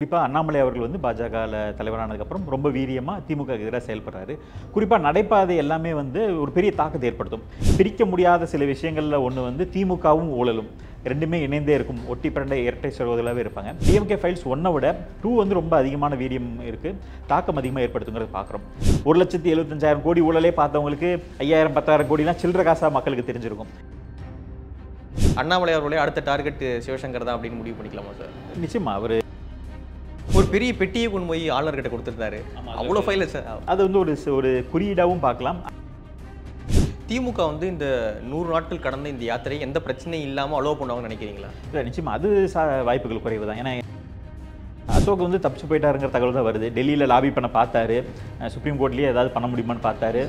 குறிப்பாக அண்ணாமலை அவர்கள் வந்து பாஜகவில் தலைவரானதுக்கப்புறம் ரொம்ப வீரியமாக திமுக எதிராக செயல்படுறாரு குறிப்பாக நடைபாதை எல்லாமே வந்து ஒரு பெரிய தாக்கத்தை ஏற்படுத்தும் பிரிக்க முடியாத சில விஷயங்களில் ஒன்று வந்து திமுகவும் ஊழலும் ரெண்டுமே இணைந்தே இருக்கும் ஒட்டி பிறண்ட இரட்டை சகோதரர்களாகவே இருப்பாங்க டிஎம்கே ஃபைல்ஸ் ஒன்றை விட டூ வந்து ரொம்ப அதிகமான வீரியம் இருக்குது தாக்கம் அதிகமாக ஏற்படுத்துங்கிறது பார்க்குறோம் ஒரு லட்சத்தி எழுபத்தஞ்சாயிரம் கோடி ஊழலே பார்த்தவங்களுக்கு ஐயாயிரம் பத்தாயிரம் கோடிலாம் சில்லற காசாக மக்களுக்கு தெரிஞ்சிருக்கும் அண்ணாமலை அவர்களே அடுத்த டார்கெட் சிவசங்கர் தான் அப்படின்னு முடிவு பண்ணிக்கலாமா சார் நிச்சயமாக அவர் ஒரு பெரிய பெட்டியை கொண்டு போய் ஆளர்கிட்ட கொடுத்துருந்தாரு அவ்வளோ ஃபைல் அது வந்து ஒரு ஒரு குறியீடாகவும் பார்க்கலாம் திமுக வந்து இந்த நூறு நாட்கள் கடந்த இந்த யாத்திரை எந்த பிரச்சனையும் இல்லாமல் அலோவ் பண்ணுவாங்கன்னு நினைக்கிறீங்களா இல்லை நிச்சயமாக அது சா வாய்ப்புகள் குறைவு தான் ஏன்னா அசோக் வந்து தப்பிச்சு போயிட்டாருங்கிற தகவல் தான் வருது டெல்லியில் லாபி பண்ண பார்த்தாரு சுப்ரீம் கோர்ட்லேயே ஏதாவது பண்ண முடியுமான்னு பார்த்தாரு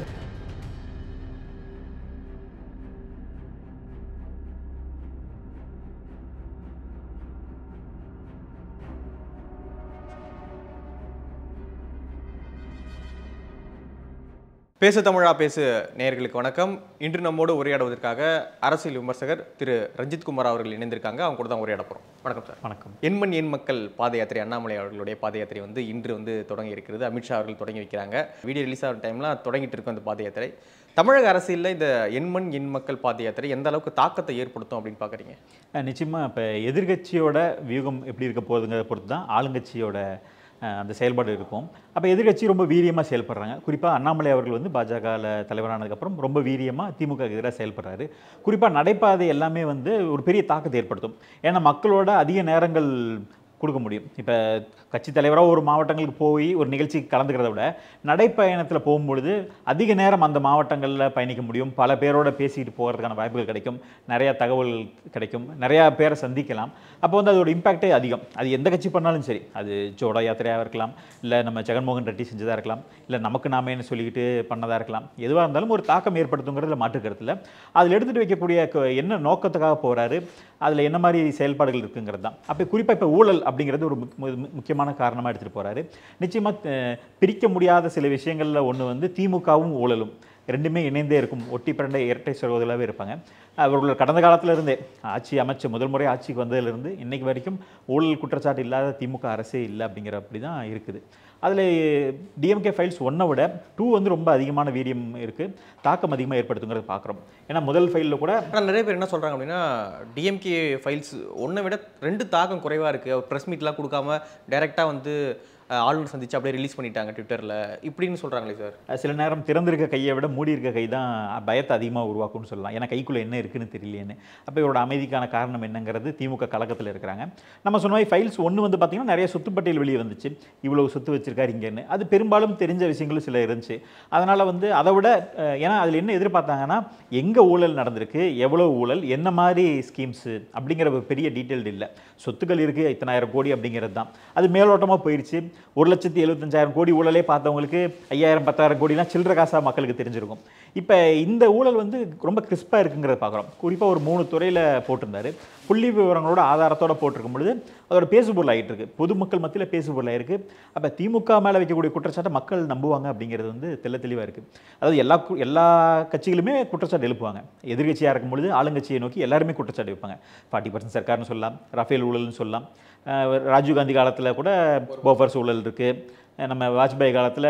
பேசு தமிழா பேசு நேயர்களுக்கு வணக்கம் இன்று நம்மோடு உரையாடுவதற்காக அரசியல் விமர்சகர் திரு ரஞ்சித் குமார் அவர்கள் இணைந்திருக்காங்க அவங்க கூட தான் உரையாட போகிறோம் வணக்கம் சார் வணக்கம் எண்மண் எண் மக்கள் பாத யாத்திரை அண்ணாமலை அவர்களுடைய பாத யாத்திரை வந்து இன்று வந்து தொடங்கி இருக்கிறது அமித்ஷா அவர்கள் தொடங்கி வைக்கிறாங்க வீடியோ ரிலீஸ் ஆகிற டைம்லாம் தொடங்கிட்டு இருக்கும் அந்த பாத யாத்திரை தமிழக அரசியலில் இந்த எண்மண் எண் மக்கள் பாத யாத்திரை எந்த அளவுக்கு தாக்கத்தை ஏற்படுத்தும் அப்படின்னு பார்க்குறீங்க நிச்சயமாக இப்போ எதிர்கட்சியோட வியூகம் எப்படி இருக்க போகுதுங்கிறத பொறுத்து தான் ஆளுங்கட்சியோட அந்த செயல்பாடு இருக்கும் அப்போ எதிர்கட்சி ரொம்ப வீரியமாக செயல்படுறாங்க குறிப்பாக அண்ணாமலை அவர்கள் வந்து பாஜகவில் தலைவரானதுக்கப்புறம் ரொம்ப வீரியமாக திமுக எதிராக செயல்படுறாரு குறிப்பாக நடைபாதை எல்லாமே வந்து ஒரு பெரிய தாக்கத்தை ஏற்படுத்தும் ஏன்னா மக்களோட அதிக நேரங்கள் கொடுக்க முடியும் இப்போ கட்சி தலைவராக ஒரு மாவட்டங்களுக்கு போய் ஒரு நிகழ்ச்சிக்கு கலந்துக்கிறத விட நடைப்பயணத்தில் போகும்பொழுது அதிக நேரம் அந்த மாவட்டங்களில் பயணிக்க முடியும் பல பேரோட பேசிக்கிட்டு போகிறதுக்கான வாய்ப்புகள் கிடைக்கும் நிறையா தகவல் கிடைக்கும் நிறையா பேரை சந்திக்கலாம் அப்போ வந்து அதோட இம்பாக்டே அதிகம் அது எந்த கட்சி பண்ணாலும் சரி அது சோட யாத்திரையாக இருக்கலாம் இல்லை நம்ம ஜெகன்மோகன் ரெட்டி செஞ்சதாக இருக்கலாம் இல்லை நமக்கு நாம என்ன சொல்லிக்கிட்டு பண்ணதாக இருக்கலாம் எதுவாக இருந்தாலும் ஒரு தாக்கம் ஏற்படுத்துங்கிறதுல மாற்றுக்கிறதுல அதில் எடுத்துகிட்டு வைக்கக்கூடிய என்ன நோக்கத்துக்காக போகிறாரு அதில் என்ன மாதிரி செயல்பாடுகள் இருக்குங்கிறது தான் அப்போ குறிப்பாக இப்போ ஊழல் அப்படிங்கிறது ஒரு முக்கியமான காரணமாக எடுத்துகிட்டு போகிறாரு நிச்சயமாக பிரிக்க முடியாத சில விஷயங்களில் ஒன்று வந்து திமுகவும் ஊழலும் ரெண்டுமே இணைந்தே இருக்கும் ஒட்டி பிறண்ட இரட்டை சகோதரர்களாகவே இருப்பாங்க அவர்கள் கடந்த காலத்திலிருந்தே ஆட்சி அமைச்சு முதல் முறை ஆட்சிக்கு வந்ததிலிருந்து இன்றைக்கு வரைக்கும் ஊழல் குற்றச்சாட்டு இல்லாத திமுக அரசே இல்லை அப்படிங்கிற அப்படி தான் இருக்குது அதில் டிஎம்கே ஃபைல்ஸ் ஒன்றை விட டூ வந்து ரொம்ப அதிகமான வீரியம் இருக்குது தாக்கம் அதிகமாக ஏற்படுத்துங்கிறத பார்க்குறோம் ஏன்னா முதல் ஃபைலில் கூட நிறைய பேர் என்ன சொல்கிறாங்க அப்படின்னா டிஎம்கே ஃபைல்ஸ் ஒன்றை விட ரெண்டு தாக்கம் குறைவாக இருக்குது ப்ரெஸ் மீட்லாம் கொடுக்காம டைரெக்டாக வந்து ஆளுநர் சந்திச்சு அப்படியே ரிலீஸ் பண்ணிட்டாங்க ட்விட்டரில் இப்படின்னு சொல்கிறாங்களே சார் சில நேரம் திறந்திருக்க கையை விட மூடி இருக்க கை தான் பயத்தை அதிகமாக உருவாக்கும்னு சொல்லலாம் ஏன்னா கைக்குள்ளே என்ன இருக்குன்னு தெரியலேன்னு அப்போ இவரோட அமைதிக்கான காரணம் என்னங்கிறது திமுக கழகத்தில் இருக்கிறாங்க நம்ம சொன்ன மாதிரி ஃபைல்ஸ் ஒன்று வந்து பார்த்திங்கன்னா நிறைய சொத்துப்பட்டியல் வெளியே வந்துச்சு இவ்வளோ சொத்து வச்சிருக்காரு இங்கேன்னு அது பெரும்பாலும் தெரிஞ்ச விஷயங்களும் சில இருந்துச்சு அதனால் வந்து அதை விட ஏன்னா அதில் என்ன எதிர்பார்த்தாங்கன்னா எங்கே ஊழல் நடந்திருக்கு எவ்வளோ ஊழல் என்ன மாதிரி ஸ்கீம்ஸு அப்படிங்கிற ஒரு பெரிய டீட்டெயில் இல்லை சொத்துக்கள் இருக்குது இத்தனாயிரம் கோடி அப்படிங்கிறது தான் அது மேலோட்டமாக போயிடுச்சு ஒரு லட்சத்தி எழுபத்தஞ்சாயிரம் கோடி ஊழலே பார்த்தவங்களுக்கு ஐயாயிரம் பத்தாயிரம் கோடிலாம் சில்லற காசாக மக்களுக்கு தெரிஞ்சிருக்கும் இப்போ இந்த ஊழல் வந்து ரொம்ப கிறிஸ்பாக இருக்குங்கிறத பார்க்குறோம் குறிப்பாக ஒரு மூணு துறையில் போட்டிருந்தார் புள்ளி விவரங்களோட ஆதாரத்தோட போட்டிருக்கும் பொழுது அதோட பேசுபொருள் ஆகிட்டு இருக்கு பொதுமக்கள் மத்தியில் பேசுபொருள் ஆகிருக்கு அப்போ திமுக மேலே வைக்கக்கூடிய குற்றச்சாட்டை மக்கள் நம்புவாங்க அப்படிங்கிறது வந்து தெல்ல தெளிவாக இருக்குது அதாவது எல்லா எல்லா கட்சிகளுமே குற்றச்சாட்டு எழுப்புவாங்க எதிர்கட்சியாக இருக்கும் பொழுது ஆளுங்கட்சியை நோக்கி எல்லாருமே குற்றச்சாட்டு வைப்பாங்க ஃபார்ட்டி பர்சன்ட் சர்க்கார்னு சொல்லலாம் ரஃபேல் ஊழல்னு சொல்லலாம் ராஜீவ்காந்தி காலத்தில் கூட போஃபர்ஸ் ஊழல் இருக்குது நம்ம வாஜ்பாய் காலத்தில்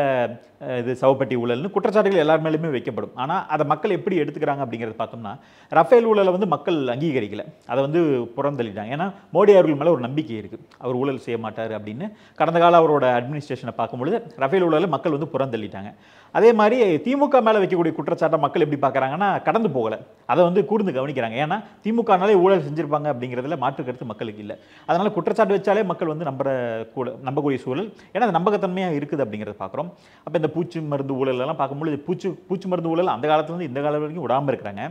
இது சவப்பட்டி ஊழல்னு குற்றச்சாட்டுகள் எல்லார் மேலேயுமே வைக்கப்படும் ஆனால் அதை மக்கள் எப்படி எடுத்துக்கிறாங்க அப்படிங்கிறத பார்த்தோம்னா ரஃபேல் ஊழலை வந்து மக்கள் அங்கீகரிக்கல அதை வந்து புறந்தள்ளிட்டாங்க ஏன்னா மோடி அவர்கள் மேலே ஒரு நம்பிக்கை இருக்குது அவர் ஊழல் செய்ய மாட்டார் அப்படின்னு கடந்த காலம் அவரோட அட்மினிஸ்ட்ரேஷனை பார்க்கும்பொழுது ரஃபேல் ஊழலை மக்கள் வந்து புறந்தள்ளிட்டாங்க அதே மாதிரி திமுக மேலே வைக்கக்கூடிய குற்றச்சாட்டை மக்கள் எப்படி பார்க்குறாங்கன்னா கடந்து போகலை அதை வந்து கூர்ந்து கவனிக்கிறாங்க ஏன்னா திமுகனாலே ஊழல் செஞ்சுருப்பாங்க அப்படிங்கிறதுல மாற்று கருத்து மக்களுக்கு இல்லை அதனால் குற்றச்சாட்டு வச்சாலே மக்கள் வந்து நம்புற கூட நம்பக்கூடிய சூழல் ஏன்னா அது நம்பகத்தன்மையாக இருக்குது அப்படிங்கிறத பார்க்குறோம் அப்போ இந்த பூச்சி மருந்து ஊழலெல்லாம் பார்க்கும்பொழுது பூச்சி பூச்சி மருந்து ஊழல் அந்த காலத்துலேருந்து இந்த காலம் வரைக்கும் விடாமல் இருக்கிறாங்க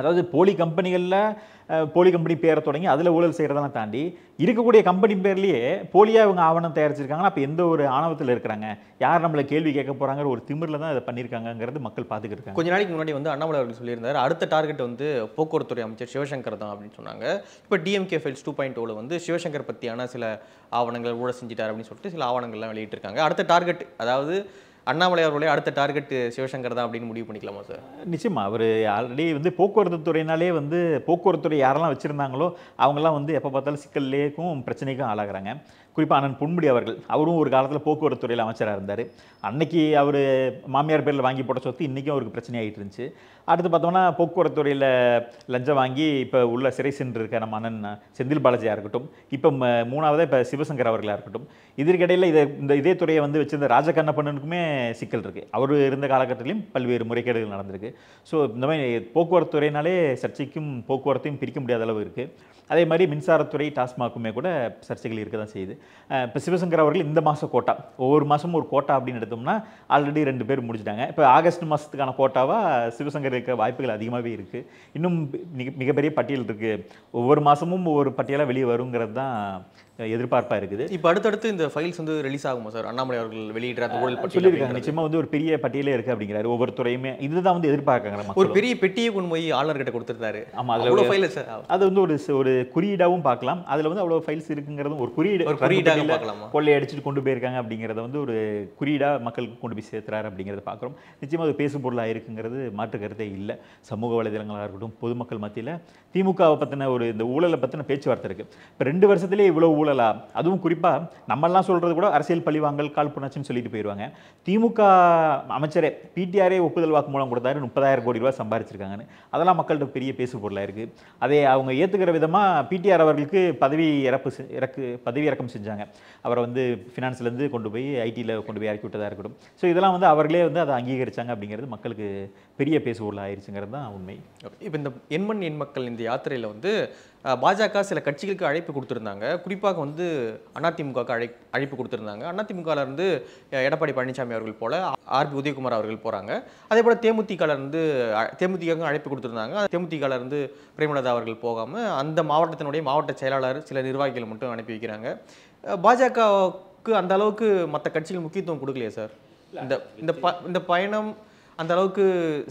அதாவது போலி கம்பெனிகளில் போலி கம்பெனி பேரை தொடங்கி அதில் ஊழல் செய்கிறதெல்லாம் தாண்டி இருக்கக்கூடிய கம்பெனி பேர்லேயே போலியாக இவங்க ஆவணம் தயாரிச்சிருக்காங்கன்னா அப்போ எந்த ஒரு ஆணவத்தில் இருக்கிறாங்க யார் நம்மளை கேள்வி கேட்க போகிறாங்கிற ஒரு திமிரில் தான் இதை பண்ணியிருக்காங்கிறது மக்கள் பார்த்துக்கிட்டு இருக்காங்க கொஞ்ச நாளைக்கு முன்னாடி வந்து அண்ணாமலை அவர்கள் சொல்லியிருந்தார் அடுத்த டார்கெட் வந்து போக்குவரத்துறை அமைச்சர் சிவசங்கர் தான் அப்படின்னு சொன்னாங்க இப்போ டிஎம்கே ஃபைல்ஸ் டூ பாயிண்ட் ஓவில் வந்து சிவசங்கர் பற்றியான சில ஆவணங்கள் ஊழல் செஞ்சிட்டார் அப்படின்னு சொல்லிட்டு சில ஆவணங்கள்லாம் வெளியிட்டிருக்காங்க அடுத்த டார்கெட் அதாவது அண்ணாமலை அவர்களே அடுத்த டார்கெட் சிவசங்கர் தான் அப்படின்னு முடிவு பண்ணிக்கலாமா சார் நிச்சயமாக அவர் ஆல்ரெடி வந்து போக்குவரத்து துறையினாலே வந்து போக்குவரத்து துறை யாரெல்லாம் வச்சுருந்தாங்களோ அவங்களாம் வந்து எப்போ பார்த்தாலும் சிக்கல்லேக்கும் பிரச்சனைக்கும் ஆளாகிறாங்க குறிப்பாக அண்ணன் பொன்முடி அவர்கள் அவரும் ஒரு காலத்தில் போக்குவரத்து துறையில் அமைச்சராக இருந்தார் அன்னைக்கு அவர் மாமியார் பேரில் வாங்கி போட்ட சொத்து இன்றைக்கும் அவருக்கு பிரச்சனையாகிட்டு இருந்துச்சு அடுத்து பார்த்தோம்னா போக்குவரத்து துறையில் லஞ்சம் வாங்கி இப்போ உள்ள சிறை சென்று இருக்க நம்ம அண்ணன் செந்தில் பாலாஜியாக இருக்கட்டும் இப்போ மூணாவதாக இப்போ சிவசங்கர் அவர்களாக இருக்கட்டும் இதற்கிடையில் இதை இந்த இதே துறையை வந்து வச்சிருந்த ராஜகண்ணப்பண்ணனுக்குமே சிக்கல் இருக்குது அவர் இருந்த காலகட்டத்திலையும் பல்வேறு முறைகேடுகள் நடந்திருக்கு ஸோ இந்த மாதிரி போக்குவரத்து துறையினாலே சர்ச்சைக்கும் போக்குவரத்தையும் பிரிக்க முடியாத அளவு இருக்குது அதே மாதிரி மின்சாரத்துறை டாஸ்மாக்குமே கூட சர்ச்சைகள் இருக்க தான் செய்யுது இப்போ சிவசங்கர் அவர்கள் இந்த மாத கோட்டா ஒவ்வொரு மாதமும் ஒரு கோட்டா அப்படின்னு எடுத்தோம்னா ஆல்ரெடி ரெண்டு பேர் முடிஞ்சிட்டாங்க இப்போ ஆகஸ்ட் மாதத்துக்கான கோட்டாவாக சிவசங்கர் இருக்க வாய்ப்புகள் அதிகமாகவே இருக்குது இன்னும் மிக மிகப்பெரிய பட்டியல் இருக்குது ஒவ்வொரு மாதமும் ஒவ்வொரு பட்டியலாக வெளியே வருங்கிறது தான் எதிர்பார்ப்பாக இருக்குது இப்போ அடுத்தடுத்து இந்த ஃபைல்ஸ் வந்து ரிலீஸ் ஆகுமா சார் அண்ணாமலை அவர்கள் வெளியிடுற ஊழல் சொல்லியிருக்காங்க நிச்சயமாக வந்து ஒரு பெரிய பட்டியலே இருக்குது அப்படிங்கிறாரு ஒவ்வொரு துறையுமே இதுதான் வந்து எதிர்பார்க்காங்க ஒரு பெரிய பெட்டியை கொண்டு போய் ஆளுநர்கிட்ட கொடுத்துருந்தாரு ஆமாம் அதில் அது வந்து ஒரு ஒரு குறியீடாகவும் பார்க்கலாம் அதில் வந்து அவ்வளோ ஃபைல்ஸ் இருக்குங்கிறதும் ஒரு குறியீடு ஒரு குறியீடாக பார்க்கலாம் அடிச்சுட்டு கொண்டு போயிருக்காங்க அப்படிங்கிறத வந்து ஒரு குறியீடாக மக்களுக்கு கொண்டு போய் சேர்த்துறாரு அப்படிங்கிறத பார்க்குறோம் நிச்சயமாக அது பேசு பொருளாக இருக்குங்கிறது மாற்று கருத்தே இல்லை சமூக வலைதளங்களாக இருக்கட்டும் பொதுமக்கள் மத்தியில் திமுகவை பற்றின ஒரு இந்த ஊழலை பற்றின பேச்சுவார்த்தை இருக்குது இப்போ ரெண்டு வருஷத்துலேயே இவ்வளோ ஊழலா அதுவும் குறிப்பாக நம்மெல்லாம் சொல்கிறது கூட அரசியல் பழிவாங்கல் கால் புணர்ச்சின்னு சொல்லிட்டு போயிடுவாங்க திமுக அமைச்சரே பிடிஆரே ஒப்புதல் வாக்கு மூலம் கொடுத்தாரு முப்பதாயிரம் கோடி ரூபாய் சம்பாரிச்சிருக்காங்கன்னு அதெல்லாம் மக்கள்கிட்ட பெரிய பேசு பொருளாக இருக்குது அதை அவங்க ஏற்றுக்கிற விதமாக மூலமாக பிடிஆர் அவர்களுக்கு பதவி இறப்பு இறக்கு பதவி இறக்கம் செஞ்சாங்க அவரை வந்து ஃபினான்ஸ்லேருந்து கொண்டு போய் ஐடியில் கொண்டு போய் இறக்கி விட்டதாக இருக்கட்டும் ஸோ இதெல்லாம் வந்து அவர்களே வந்து அதை அங்கீகரித்தாங்க அப்படிங்கிறது மக்களுக்கு பெரிய பேசுபொருள் ஆயிடுச்சுங்கிறது தான் உண்மை இப்போ இந்த எண்மண் எண் மக்கள் இந்த யாத்திரையில் வந்து பாஜக சில கட்சிகளுக்கு அழைப்பு கொடுத்துருந்தாங்க குறிப்பாக வந்து அதிமுக அழை அழைப்பு கொடுத்துருந்தாங்க அதிமுகவிலேருந்து எடப்பாடி பழனிசாமி அவர்கள் போல ஆர்பி உதயகுமார் அவர்கள் போகிறாங்க அதே போல் தேமுதிகலேருந்து தேமுதிகவுக்கு அழைப்பு கொடுத்துருந்தாங்க தேமுதிகலேருந்து பிரேமலதா அவர்கள் போகாமல் அந்த மாவட்டத்தினுடைய மாவட்ட செயலாளர் சில நிர்வாகிகள் மட்டும் அனுப்பி வைக்கிறாங்க பாஜகவுக்கு அந்த அளவுக்கு மற்ற கட்சிகள் முக்கியத்துவம் கொடுக்கலையே சார் இந்த இந்த ப இந்த பயணம் அந்த அளவுக்கு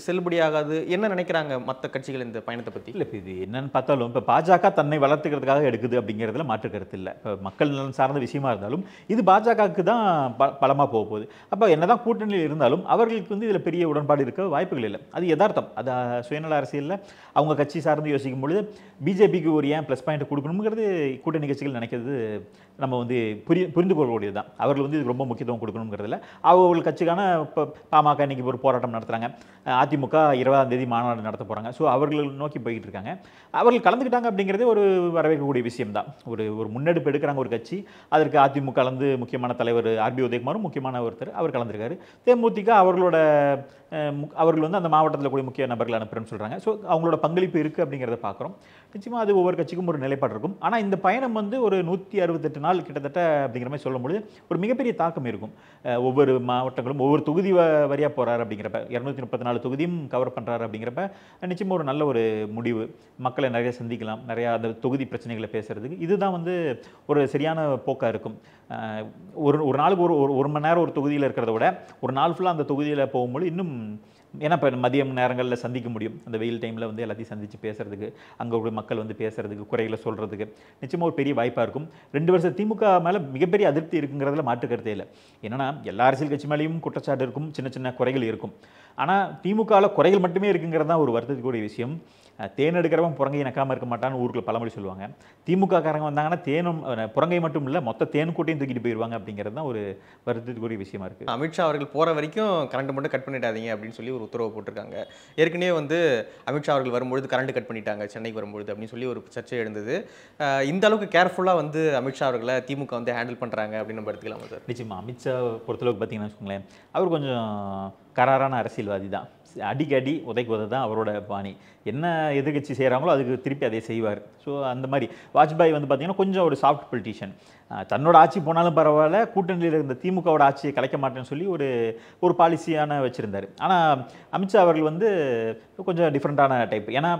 செல்லுபடியாகாது என்ன நினைக்கிறாங்க மற்ற கட்சிகள் இந்த பயணத்தை பற்றி இல்லை இப்போ இது என்னன்னு பார்த்தாலும் இப்போ பாஜக தன்னை வளர்த்துக்கிறதுக்காக எடுக்குது அப்படிங்கிறதுல மாற்று கருத்து இல்லை இப்போ மக்கள் நலன் சார்ந்த விஷயமா இருந்தாலும் இது பாஜகவுக்கு தான் ப பலமாக போக போகுது அப்போ என்னதான் கூட்டணியில் இருந்தாலும் அவர்களுக்கு வந்து இதில் பெரிய உடன்பாடு இருக்க வாய்ப்புகள் இல்லை அது யதார்த்தம் அது சுயநல அரசியலில் அவங்க கட்சி சார்ந்து யோசிக்கும் பொழுது பிஜேபிக்கு ஒரு ஏன் ப்ளஸ் பாயிண்ட் கொடுக்கணுங்கிறது கூட்டணி கட்சிகள் நினைக்கிறது நம்ம வந்து புரி புரிந்து கொள்ளக்கூடியது தான் அவர்கள் வந்து இதுக்கு ரொம்ப முக்கியத்துவம் கொடுக்கணுங்கிறதுல அவர்கள் கட்சிக்கான இப்போ பாமக இன்றைக்கி ஒரு போராட்டம் நடத்துகிறாங்க அதிமுக இருபதாம் தேதி மாநாடு நடத்த போகிறாங்க ஸோ அவர்கள் நோக்கி போய்கிட்டு இருக்காங்க அவர்கள் கலந்துக்கிட்டாங்க அப்படிங்கிறதே ஒரு வரவேற்கக்கூடிய விஷயம் தான் ஒரு ஒரு முன்னெடுப்பு எடுக்கிறாங்க ஒரு கட்சி அதற்கு அதிமுக கலந்து முக்கியமான தலைவர் ஆர்பி உதயகுமாரும் முக்கியமான ஒருத்தர் அவர் கலந்துருக்காரு தேமுதிக அவர்களோட அவர்கள் வந்து அந்த மாவட்டத்தில் கூடிய முக்கிய நபர்கள் அனுப்புறேன்னு சொல்கிறாங்க ஸோ அவங்களோட பங்களிப்பு இருக்குது அப்படிங்கிறத பார்க்குறோம் நிச்சயமாக அது ஒவ்வொரு கட்சிக்கும் ஒரு நிலைப்பாடு இருக்கும் ஆனால் இந்த பயணம் வந்து ஒரு நூற்றி அறுபத்தெட்டு நாள் கிட்டத்தட்ட அப்படிங்கிற மாதிரி சொல்லும்பொழுது ஒரு மிகப்பெரிய தாக்கம் இருக்கும் ஒவ்வொரு மாவட்டங்களும் ஒவ்வொரு தொகுதி வரியாக போகிறார் அப்படிங்கிறப்ப இரநூத்தி முப்பத்தி நாலு தொகுதியும் கவர் பண்ணுறாரு அப்படிங்கிறப்ப நிச்சயமாக ஒரு நல்ல ஒரு முடிவு மக்களை நிறைய சந்திக்கலாம் நிறையா அந்த தொகுதி பிரச்சனைகளை பேசுகிறதுக்கு இதுதான் வந்து ஒரு சரியான போக்காக இருக்கும் ஒரு ஒரு நாளுக்கு ஒரு ஒரு மணி நேரம் ஒரு தொகுதியில் இருக்கிறத விட ஒரு நாள் ஃபுல்லாக அந்த தொகுதியில் போகும்போது இன்னும் ஏன்னா இப்போ மதியம் நேரங்களில் சந்திக்க முடியும் அந்த வெயில் டைமில் வந்து எல்லாத்தையும் சந்தித்து பேசுகிறதுக்கு அங்கே உள்ள மக்கள் வந்து பேசுகிறதுக்கு குறைகளை சொல்கிறதுக்கு நிச்சயமாக ஒரு பெரிய வாய்ப்பாக இருக்கும் ரெண்டு வருஷம் திமுக மேலே மிகப்பெரிய அதிருப்தி இருக்குங்கிறதுல மாற்று கருத்தே இல்லை என்னென்னா எல்லா அரசியல் கட்சி மேலேயும் குற்றச்சாட்டு இருக்கும் சின்ன சின்ன குறைகள் இருக்கும் ஆனால் திமுகவில் குறைகள் மட்டுமே இருக்குங்கிறது தான் ஒரு வருத்தத்துக்குரிய விஷயம் தேன் எடுக்கிறவன் புறங்கை நக்காமல் இருக்க மாட்டான்னு ஊருக்கு பழமொழி சொல்லுவாங்க திமுக காரங்க வந்தாங்கன்னா தேனும் புறங்கை மட்டும் இல்லை மொத்த தேன் கூட்டையும் தூக்கிட்டு போயிடுவாங்க அப்படிங்கிறது தான் ஒரு வருத்தத்துக்குரிய விஷயமா இருக்குது அமித்ஷா அவர்கள் போகிற வரைக்கும் கரண்ட் மட்டும் கட் பண்ணிட்டாதீங்க அப்படின்னு சொல்லி ஒரு உத்தரவு போட்டிருக்காங்க ஏற்கனவே வந்து அமித்ஷா அவர்கள் வரும்பொழுது கரண்ட் கட் பண்ணிட்டாங்க சென்னைக்கு வரும்பொழுது அப்படின்னு சொல்லி ஒரு சர்ச்சை எழுந்தது இந்த அளவுக்கு கேர்ஃபுல்லாக வந்து அமித்ஷா அவர்களை திமுக வந்து ஹேண்டில் பண்ணுறாங்க அப்படின்னு நம்ம எடுத்துக்கலாமா சார் நிச்சயமா அமித்ஷா பொறுத்தளவுக்கு பார்த்தீங்கன்னா வச்சுக்கோங்களேன் அவர் கொஞ்சம் கராரான அரசியல்வாதி தான் அடிக்கடி உதைக்குவது தான் அவரோட பாணி என்ன எதிர்கட்சி செய்கிறாங்களோ அதுக்கு திருப்பி அதை செய்வார் ஸோ அந்த மாதிரி வாஜ்பாய் வந்து பார்த்திங்கன்னா கொஞ்சம் ஒரு சாஃப்ட் பொலிட்டீஷியன் தன்னோட ஆட்சி போனாலும் பரவாயில்ல கூட்டணியில் இருந்த திமுகவோட ஆட்சியை கலைக்க மாட்டேன்னு சொல்லி ஒரு ஒரு பாலிசியான வச்சுருந்தார் ஆனால் அமித்ஷா அவர்கள் வந்து கொஞ்சம் டிஃப்ரெண்ட்டான டைப் ஏன்னா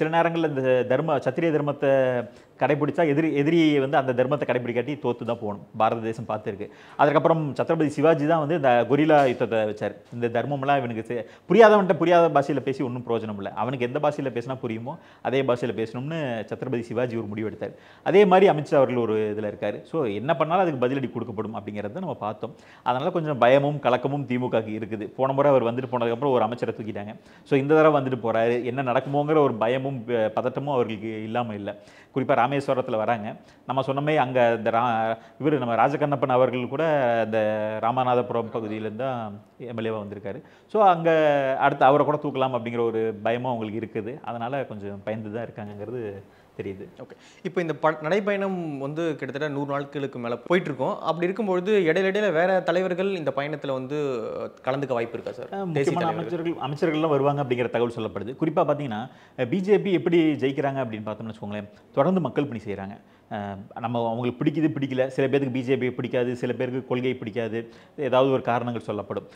சில நேரங்களில் இந்த தர்ம சத்திரிய தர்மத்தை கடைபிடிச்சா எதிரி எதிரியை வந்து அந்த தர்மத்தை கடைபிடிக்காட்டி தோற்று தான் போகணும் பாரத தேசம் பார்த்துருக்கு அதுக்கப்புறம் சத்ரபதி சிவாஜி தான் வந்து இந்த கொரிலா யுத்தத்தை வச்சார் இந்த தர்மம்லாம் இவனுக்கு புரியாதவன்ட்ட புரியாத பாஷையில் பேசி ஒன்றும் பிரயோஜனம் இல்லை அவனுக்கு எந்த பாஷையில் பேசினா புரியுமோ அதே பாஷையில் பேசணும்னு சத்ரபதி சிவாஜி ஒரு முடிவெடுத்தார் அதே மாதிரி அமித்ஷா அவர்கள் ஒரு இதில் இருக்கார் ஸோ என்ன பண்ணாலும் அதுக்கு பதிலடி கொடுக்கப்படும் அப்படிங்கிறத நம்ம பார்த்தோம் அதனால் கொஞ்சம் பயமும் கலக்கமும் திமுகக்கு இருக்குது போன முறை அவர் வந்துட்டு போனதுக்கப்புறம் ஒரு அமைச்சரை தூக்கிட்டாங்க ஸோ இந்த தடவை வந்துட்டு போகிறாரு என்ன நடக்குமோங்கிற ஒரு பயமும் பதட்டமும் அவர்களுக்கு இல்லாமல் இல்லை குறிப்பாக ராமேஸ்வரத்தில் வராங்க நம்ம சொன்னமே அங்கே இந்த ரா இவர் நம்ம ராஜகண்ணப்பன் அவர்கள் கூட இந்த ராமநாதபுரம் பகுதியிலேருந்து தான் எம்எல்ஏவாக வந்திருக்காரு ஸோ அங்கே அடுத்து அவரை கூட தூக்கலாம் அப்படிங்கிற ஒரு பயமும் அவங்களுக்கு இருக்குது அதனால் கொஞ்சம் பயந்து தான் இருக்காங்கங்கிறது தெரியுது ஓகே இப்போ இந்த ப நடைப்பயணம் வந்து கிட்டத்தட்ட நூறு நாட்களுக்கு மேலே போயிட்டுருக்கோம் அப்படி இருக்கும்பொழுது இடையில இடையில வேறு தலைவர்கள் இந்த பயணத்தில் வந்து கலந்துக்க வாய்ப்பு இருக்கா சார் தேசிய அமைச்சர்கள் அமைச்சர்கள்லாம் வருவாங்க அப்படிங்கிற தகவல் சொல்லப்படுது குறிப்பாக பார்த்தீங்கன்னா பிஜேபி எப்படி ஜெயிக்கிறாங்க அப்படின்னு பார்த்தோம்னு வச்சுக்கோங்களேன் தொடர்ந்து மக்கள் பணி செய்கிறாங்க நம்ம அவங்களுக்கு பிடிக்குது பிடிக்கல சில பேருக்கு பிஜேபி பிடிக்காது சில பேருக்கு கொள்கை பிடிக்காது ஏதாவது ஒரு காரணங்கள் சொல்லப்படும்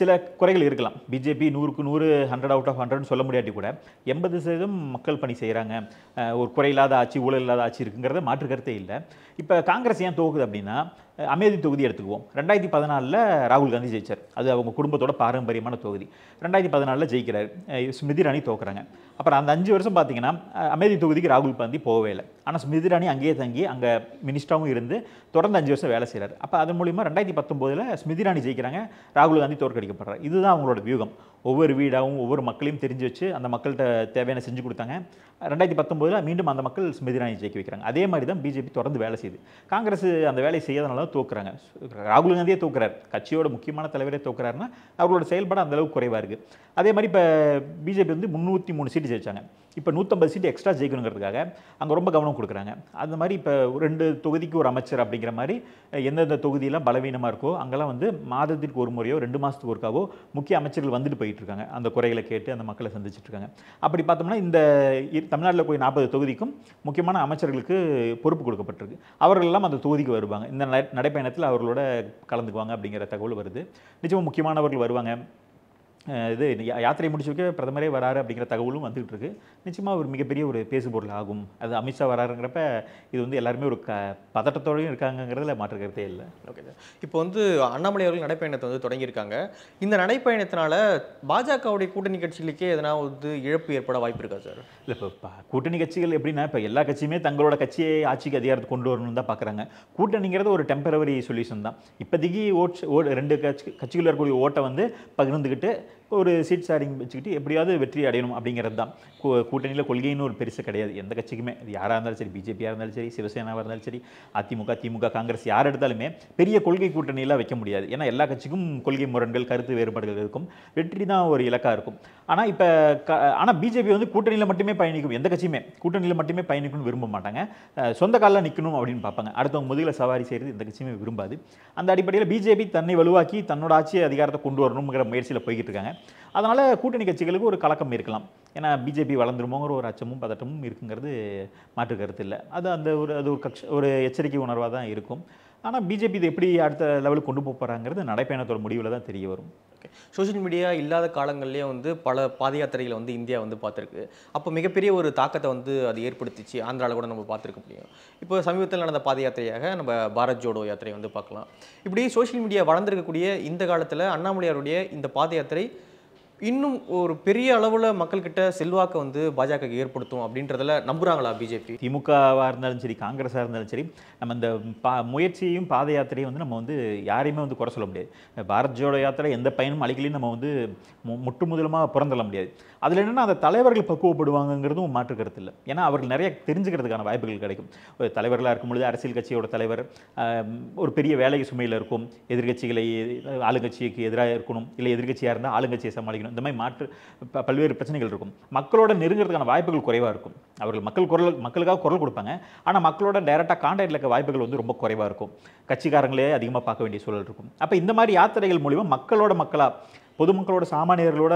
சில குறைகள் இருக்கலாம் பிஜேபி நூறுக்கு நூறு ஹண்ட்ரட் அவுட் ஆஃப் ஹண்ட்ரட்னு சொல்ல முடியாட்டி கூட எண்பது சதவீதம் மக்கள் பணி செய்கிறாங்க ஒரு குறையில்லாத ஆட்சி ஊழல் இல்லாத ஆட்சி இருக்குங்கிறத மாற்று கருத்தே இல்லை இப்போ காங்கிரஸ் ஏன் தோக்குது அப்படின்னா அமேதி தொகுதி எடுத்துக்குவோம் ரெண்டாயிரத்தி பதினாலில் ராகுல் காந்தி ஜெயிச்சார் அது அவங்க குடும்பத்தோட பாரம்பரியமான தொகுதி ரெண்டாயிரத்தி பதினாலில் ஜெயிக்கிறார் ஸ்மிருதி ராணி தோக்குறாங்க அப்புறம் அந்த அஞ்சு வருஷம் பார்த்தீங்கன்னா அமேதி தொகுதிக்கு ராகுல் காந்தி போகவே இல்லை ஆனால் ஸ்மிருதி ராணி அங்கேயே தங்கி அங்கே மினிஸ்டராகவும் இருந்து தொடர்ந்து அஞ்சு வருஷம் வேலை செய்கிறார் அப்போ அதன் மூலிமா ரெண்டாயிரத்தி பத்தொம்போதில் ஸ்மிருதி ராணி ஜெயிக்கிறாங்க ராகுல் காந்தி தோற்கடிக்கப்படுறார் இதுதான் அவங்களோட வியூகம் ஒவ்வொரு வீடாகவும் ஒவ்வொரு மக்களையும் தெரிஞ்சு வச்சு அந்த மக்கள்கிட்ட தேவையான செஞ்சு கொடுத்தாங்க ரெண்டாயிரத்தி பத்தொம்போதில் மீண்டும் அந்த மக்கள் ஸ்மிருதி இரானி ஜெயிக்க வைக்கிறாங்க அதே மாதிரி தான் பிஜேபி தொடர்ந்து வேலை செய்யுது காங்கிரஸ் அந்த வேலையை செய்யாதனால தோக்குறாங்க ராகுல் காந்தியே தோக்குறாரு கட்சியோட முக்கியமான தலைவரே தோக்குறாருன்னா அவர்களோட செயல்பாடு அந்தளவுக்கு குறைவாக இருக்குது அதே மாதிரி இப்போ பிஜேபி வந்து முந்நூற்றி மூணு சீட்டு ஜெயிச்சாங்க இப்போ நூற்றம்பது சீட்டு எக்ஸ்ட்ரா ஜெயிக்கணுங்கிறதுக்காக அங்கே ரொம்ப கவனம் கொடுக்குறாங்க அந்த மாதிரி இப்போ ரெண்டு தொகுதிக்கு ஒரு அமைச்சர் அப்படிங்கிற மாதிரி எந்தெந்த தொகுதியெல்லாம் பலவீனமாக இருக்கோ அங்கெல்லாம் வந்து மாதத்திற்கு ஒரு முறையோ ரெண்டு மாதத்துக்கு ஒருக்காவோ முக்கிய அமைச்சர்கள் வந்துட்டு போய் இருக்காங்க அந்த குறைகளை கேட்டு அந்த மக்களை சந்திச்சிட்ருக்காங்க அப்படி பார்த்தோம்னா இந்த தமிழ்நாட்டில் போய் நாற்பது தொகுதிக்கும் முக்கியமான அமைச்சர்களுக்கு பொறுப்பு கொடுக்கப்பட்டிருக்கு அவர்கள் எல்லாம் அந்த தொகுதிக்கு வருவாங்க இந்த நடைப்பயணத்தில் அவர்களோட கலந்துக்குவாங்க அப்படிங்கிற தகவல் வருது நிச்சயமாக முக்கியமானவர்கள் வருவாங்க இது யாத்திரை முடிச்சுக்க பிரதமரே வராரு அப்படிங்கிற தகவலும் வந்துகிட்டு இருக்கு நிச்சயமாக ஒரு மிகப்பெரிய ஒரு பேசுபொருள் ஆகும் அது அமித்ஷா வராருங்கிறப்ப இது வந்து எல்லாருமே ஒரு க பதட்டத்தோடையும் இருக்காங்கிறதுல மாற்றுக்கிறதே இல்லை ஓகே சார் இப்போ வந்து அண்ணாமலை அவர்கள் நடைப்பயணத்தை வந்து தொடங்கியிருக்காங்க இந்த நடைப்பயணத்தினால பாஜகவுடைய கூட்டணி கட்சிகளுக்கே எதனா வந்து இழப்பு ஏற்பட வாய்ப்பு இருக்கா சார் இல்லை இப்போ கூட்டணி கட்சிகள் எப்படின்னா இப்போ எல்லா கட்சியுமே தங்களோட கட்சியை ஆட்சிக்கு அதிகாரத்துக்கு கொண்டு வரணும்னு தான் பார்க்குறாங்க கூட்டணிங்கிறது ஒரு டெம்பரவரி சொல்யூஷன் தான் இப்போதைக்கு ஓட்ஸ் ஓ ரெண்டு கட்சி கட்சிகளில் இருக்கக்கூடிய ஓட்டை வந்து பகிர்ந்துக்கிட்டு ஒரு சீட் ஷேரிங் வச்சுக்கிட்டு எப்படியாவது வெற்றி அடையணும் அப்படிங்கிறது தான் கூட்டணியில் கொள்கைன்னு ஒரு பெருசு கிடையாது எந்த கட்சிக்குமே அது யாராக இருந்தாலும் சரி பிஜேபியாக இருந்தாலும் சரி சிவசேனாவாக இருந்தாலும் சரி அதிமுக திமுக காங்கிரஸ் யார் எடுத்தாலுமே பெரிய கொள்கை கூட்டணியெல்லாம் வைக்க முடியாது ஏன்னா எல்லா கட்சிக்கும் கொள்கை முரண்கள் கருத்து வேறுபாடுகள் இருக்கும் வெற்றி தான் ஒரு இலக்காக இருக்கும் ஆனால் இப்போ க ஆனால் பிஜேபி வந்து கூட்டணியில் மட்டுமே பயணிக்கும் எந்த கட்சியுமே கூட்டணியில் மட்டுமே பயணிக்கணும்னு விரும்ப மாட்டாங்க சொந்த காலில் நிற்கணும் அப்படின்னு பார்ப்பாங்க அடுத்தவங்க முதுகில் சவாரி செய்கிறது எந்த கட்சியுமே விரும்பாது அந்த அடிப்படையில் பிஜேபி தன்னை வலுவாக்கி தன்னோட ஆட்சி அதிகாரத்தை கொண்டு வரணுங்கிற முயற்சியில் போய்கிட்டு இருக்காங்க அதனால் கூட்டணி கட்சிகளுக்கு ஒரு கலக்கம் இருக்கலாம் ஏன்னா பிஜேபி வளர்ந்துருமோங்கிற ஒரு அச்சமும் பதட்டமும் இருக்குங்கிறது மாற்று கருத்து இல்லை அது அந்த ஒரு அது ஒரு கட்சி ஒரு எச்சரிக்கை உணர்வாக தான் இருக்கும் ஆனால் பிஜேபி இது எப்படி அடுத்த லெவலுக்கு கொண்டு போகிறாங்கிறது நடைப்பயணத்தோட முடிவில் தான் தெரிய வரும் சோஷியல் மீடியா இல்லாத காலங்கள்லேயே வந்து பல பாத யாத்திரைகளை வந்து இந்தியா வந்து பார்த்துருக்கு அப்போ மிகப்பெரிய ஒரு தாக்கத்தை வந்து அது ஏற்படுத்திச்சு ஆந்திராவில் கூட நம்ம பார்த்துருக்க முடியும் இப்போ சமீபத்தில் நடந்த பாத யாத்திரையாக நம்ம பாரத் ஜோடோ யாத்திரையை வந்து பார்க்கலாம் இப்படி சோஷியல் மீடியா வளர்ந்துருக்கக்கூடிய இந்த காலத்தில் அண்ணாமலையாருடைய இந்த பாத யாத்திரை இன்னும் ஒரு பெரிய அளவில் மக்கள்கிட்ட செல்வாக்கை வந்து பாஜக ஏற்படுத்தும் அப்படின்றதில் நம்புகிறாங்களா பிஜேபி திமுகவாக இருந்தாலும் சரி காங்கிரஸாக இருந்தாலும் சரி நம்ம இந்த பா முயற்சியையும் பாத யாத்திரையும் வந்து நம்ம வந்து யாரையுமே வந்து குறை சொல்ல முடியாது பாரத் ஜோட யாத்திரை எந்த பயனும் அழிக்கலையும் நம்ம வந்து முட்டு முதலமாக புறந்தள்ள முடியாது அதில் என்னென்னா அந்த தலைவர்கள் பக்குவப்படுவாங்கங்கிறதும் மாற்று கருத்து இல்லை ஏன்னா அவர்கள் நிறைய தெரிஞ்சுக்கிறதுக்கான வாய்ப்புகள் கிடைக்கும் ஒரு தலைவர்களாக இருக்கும் பொழுது அரசியல் கட்சியோட தலைவர் ஒரு பெரிய வேலை சுமையில் இருக்கும் எதிர்கட்சிகளை ஆளுங்கட்சிக்கு எதிராக இருக்கணும் இல்லை எதிர்கட்சியாக இருந்தால் ஆளுங்கட்சியை சமாளிக்கணும் இந்த மாதிரி மாற்று பல்வேறு பிரச்சனைகள் இருக்கும் மக்களோட நெருங்கிறதுக்கான வாய்ப்புகள் குறைவாக இருக்கும் அவர்கள் மக்கள் குரல் மக்களுக்காக குரல் கொடுப்பாங்க ஆனால் மக்களோட டைரெக்டாக காண்டாக்டில் இருக்க வாய்ப்புகள் வந்து ரொம்ப குறைவாக இருக்கும் கட்சிக்காரங்களே அதிகமாக பார்க்க வேண்டிய சூழல் இருக்கும் அப்போ இந்த மாதிரி யாத்திரைகள் மூலிமா மக்களோட மக்களாக பொதுமக்களோட சாமானியர்களோட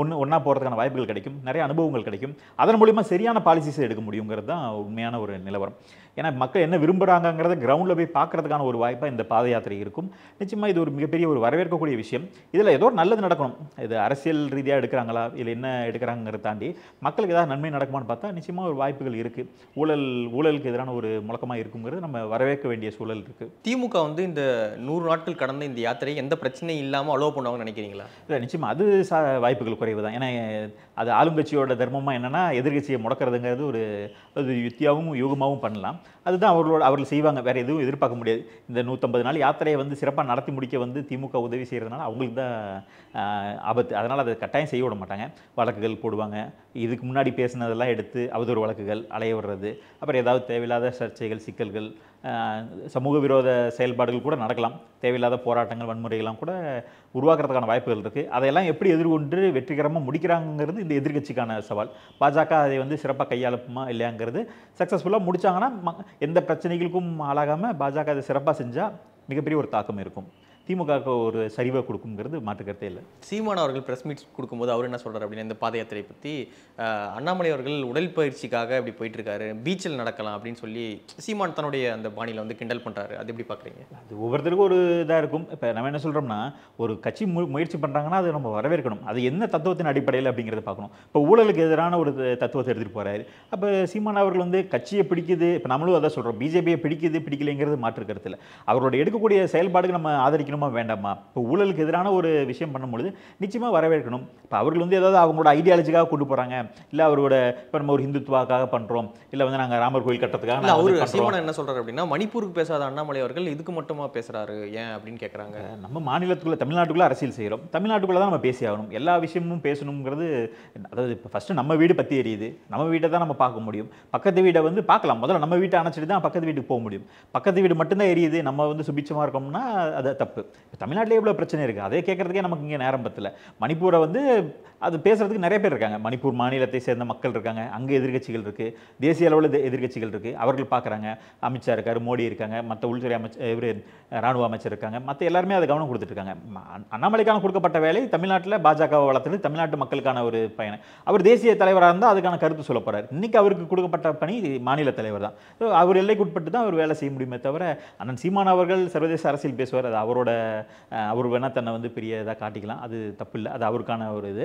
ஒன்று ஒன்றா போகிறதுக்கான வாய்ப்புகள் கிடைக்கும் நிறைய அனுபவங்கள் கிடைக்கும் அதன் மூலிமா சரியான பாலிசிஸை எடுக்க முடியுங்கிறது தான் உண்மையான ஒரு நிலவரம் ஏன்னா மக்கள் என்ன விரும்புகிறாங்கிறத கிரவுண்டில் போய் பார்க்குறதுக்கான ஒரு வாய்ப்பாக இந்த பாத யாத்திரை இருக்கும் நிச்சயமாக இது ஒரு மிகப்பெரிய ஒரு வரவேற்கக்கூடிய விஷயம் இதில் ஏதோ ஒரு நல்லது நடக்கணும் இது அரசியல் ரீதியாக எடுக்கிறாங்களா இதில் என்ன எடுக்கிறாங்கிறத தாண்டி மக்களுக்கு ஏதாவது நன்மை நடக்குமான்னு பார்த்தா நிச்சயமாக ஒரு வாய்ப்புகள் இருக்குது ஊழல் ஊழலுக்கு எதிரான ஒரு முழக்கமாக இருக்குங்கிறது நம்ம வரவேற்க வேண்டிய சூழல் இருக்குது திமுக வந்து இந்த நூறு நாட்கள் கடந்த இந்த யாத்திரை எந்த பிரச்சனையும் இல்லாமல் அலோவ் பண்ணுவாங்கன்னு நினைக்கிறீங்களா இல்லை நிச்சயமாக அது சா வாய்ப்புகள் குறைவு தான் ஏன்னா அது ஆளுங்கட்சியோட தர்மமாக என்னென்னா எதிர்கட்சியை முடக்கிறதுங்கிறது ஒரு அது யுத்தியாகவும் யோகமாகவும் பண்ணலாம் அதுதான் அவர்களோட அவர்கள் செய்வாங்க வேறு எதுவும் எதிர்பார்க்க முடியாது இந்த நூற்றம்பது நாள் யாத்திரையை வந்து சிறப்பாக நடத்தி முடிக்க வந்து திமுக உதவி செய்கிறதுனால அவங்களுக்கு தான் ஆபத்து அதனால் அதை கட்டாயம் செய்ய விட மாட்டாங்க வழக்குகள் போடுவாங்க இதுக்கு முன்னாடி பேசினதெல்லாம் எடுத்து அவதூறு வழக்குகள் அலைய விடுறது அப்புறம் ஏதாவது தேவையில்லாத சர்ச்சைகள் சிக்கல்கள் சமூக விரோத செயல்பாடுகள் கூட நடக்கலாம் தேவையில்லாத போராட்டங்கள் வன்முறைகள்லாம் கூட உருவாக்குறதுக்கான வாய்ப்புகள் இருக்குது அதையெல்லாம் எப்படி எதிர்கொண்டு வெற்றிகரமாக முடிக்கிறாங்கிறது இந்த எதிர்கட்சிக்கான சவால் பாஜக அதை வந்து சிறப்பாக கையாளப்புமா இல்லையாங்கிறது சக்ஸஸ்ஃபுல்லாக முடித்தாங்கன்னா எந்த பிரச்சனைகளுக்கும் ஆளாகாமல் பாஜக அதை சிறப்பாக செஞ்சால் மிகப்பெரிய ஒரு தாக்கம் இருக்கும் திமுகவுக்கு ஒரு சரிவை கொடுக்குங்கிறது மாற்றுக்கிறதே இல்லை சீமான் அவர்கள் ப்ரெஸ் மீட் கொடுக்கும்போது அவர் என்ன சொல்கிறார் அப்படின்னா இந்த பாத யாத்திரை பற்றி அண்ணாமலை அவர்கள் உடல் பயிற்சிக்காக இப்படி போயிட்டுருக்காரு பீச்சில் நடக்கலாம் அப்படின்னு சொல்லி சீமான் தன்னுடைய அந்த பாணியில் வந்து கிண்டல் பண்ணுறாரு அது எப்படி பார்க்குறீங்க அது ஒவ்வொருத்தருக்கும் ஒரு இதாக இருக்கும் இப்போ நம்ம என்ன சொல்கிறோம்னா ஒரு கட்சி முயற்சி பண்ணுறாங்கன்னா அது நம்ம வரவேற்கணும் அது என்ன தத்துவத்தின் அடிப்படையில் அப்படிங்கிறத பார்க்கணும் இப்போ ஊழலுக்கு எதிரான ஒரு தத்துவத்தை எடுத்துகிட்டு போகிறாரு அப்போ சீமான் அவர்கள் வந்து கட்சியை பிடிக்குது இப்போ நம்மளும் அதை சொல்கிறோம் பிஜேபியை பிடிக்குது பிடிக்கலைங்கிறது மாற்றுக்கிறது அவர்களோட அவரோட எடுக்கக்கூடிய செயல்பாடுக்கு நம்ம ஆதரிக்கணும் வரவேற்கணுமா வேண்டாமா இப்போ ஊழலுக்கு எதிரான ஒரு விஷயம் பண்ணும்பொழுது நிச்சயமாக வரவேற்கணும் இப்போ அவர்கள் வந்து ஏதாவது அவங்களோட ஐடியாலஜிக்காக கொண்டு போகிறாங்க இல்லை அவரோட இப்போ நம்ம ஒரு ஹிந்துத்துவாக்காக பண்ணுறோம் இல்லை வந்து நாங்கள் ராமர் கோயில் கட்டுறதுக்காக அவர் என்ன சொல்கிறார் அப்படின்னா மணிப்பூருக்கு பேசாத அண்ணாமலை அவர்கள் இதுக்கு மட்டுமா பேசுகிறாரு ஏன் அப்படின்னு கேட்குறாங்க நம்ம மாநிலத்துக்குள்ளே தமிழ்நாட்டுக்குள்ளே அரசியல் செய்கிறோம் தமிழ்நாட்டுக்குள்ளே தான் நம்ம பேசியாகணும் ஆகணும் எல்லா விஷயமும் பேசணுங்கிறது அதாவது இப்போ ஃபஸ்ட்டு நம்ம வீடு பற்றி எரியுது நம்ம வீட்டை தான் நம்ம பார்க்க முடியும் பக்கத்து வீட்டை வந்து பார்க்கலாம் முதல்ல நம்ம வீட்டை அணைச்சிட்டு தான் பக்கத்து வீட்டுக்கு போக முடியும் பக்கத்து வீடு மட்டும்தான் எரியுது நம்ம வந்து சுபிச்சமாக இருக்கோம்னா அது தப்பு இப்போ தமிழ்நாட்டிலே இவ்வளோ பிரச்சனை இருக்குது அதே கேட்குறதுக்கே நமக்கு இங்கே நேரம் பத்தில மணிப்பூரை வந்து அது பேசுகிறதுக்கு நிறைய பேர் இருக்காங்க மணிப்பூர் மாநிலத்தை சேர்ந்த மக்கள் இருக்காங்க அங்கே எதிர்கட்சிகள் இருக்குது தேசிய அளவில் எதிர்கட்சிகள் இருக்குது அவர்கள் பார்க்குறாங்க அமித்ஷா இருக்கார் மோடி இருக்காங்க மற்ற உள்துறை அமைச்சர் இவர் ராணுவ அமைச்சர் இருக்காங்க மற்ற எல்லாருமே அதை கவனம் கொடுத்துட்ருக்காங்க அண்ணாமலைக்கான கொடுக்கப்பட்ட வேலை தமிழ்நாட்டில் பாஜகவை வளர்த்துறது தமிழ்நாட்டு மக்களுக்கான ஒரு பயணம் அவர் தேசிய தலைவராக இருந்தால் அதுக்கான கருத்து சொல்ல போகிறார் இன்றைக்கி அவருக்கு கொடுக்கப்பட்ட பணி மாநில தலைவர் தான் அவர் எல்லைக்குட்பட்டு தான் அவர் வேலை செய்ய முடியுமே தவிர அண்ணன் சீமான் அவர்கள் சர்வதேச அரசியல் பேசுவார் அது அவரோட அவர் வேணால் தன்னை வந்து பெரிய இதாக காட்டிக்கலாம் அது தப்பு இல்லை அது அவருக்கான ஒரு இது